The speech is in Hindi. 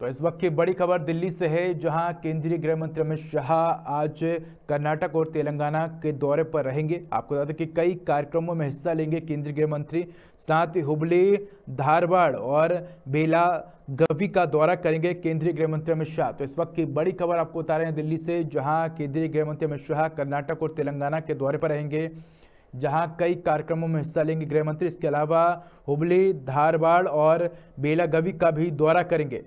तो इस वक्त की बड़ी खबर दिल्ली से है जहां केंद्रीय गृह मंत्री अमित शाह आज कर्नाटक और तेलंगाना के दौरे पर रहेंगे आपको बता दें कि कई कार्यक्रमों में हिस्सा लेंगे केंद्रीय गृह मंत्री साथ ही हुबली धारवाड़ और बेला गवी का दौरा करेंगे केंद्रीय गृह मंत्री अमित शाह तो इस वक्त की बड़ी खबर आपको बता रहे हैं दिल्ली से जहाँ केंद्रीय गृह मंत्री अमित शाह कर्नाटक और तेलंगाना के दौरे पर रहेंगे जहां कई कार्यक्रमों में हिस्सा लेंगे गृह मंत्री इसके अलावा हुबली धारवाड़ और बेलागवी का भी दौरा करेंगे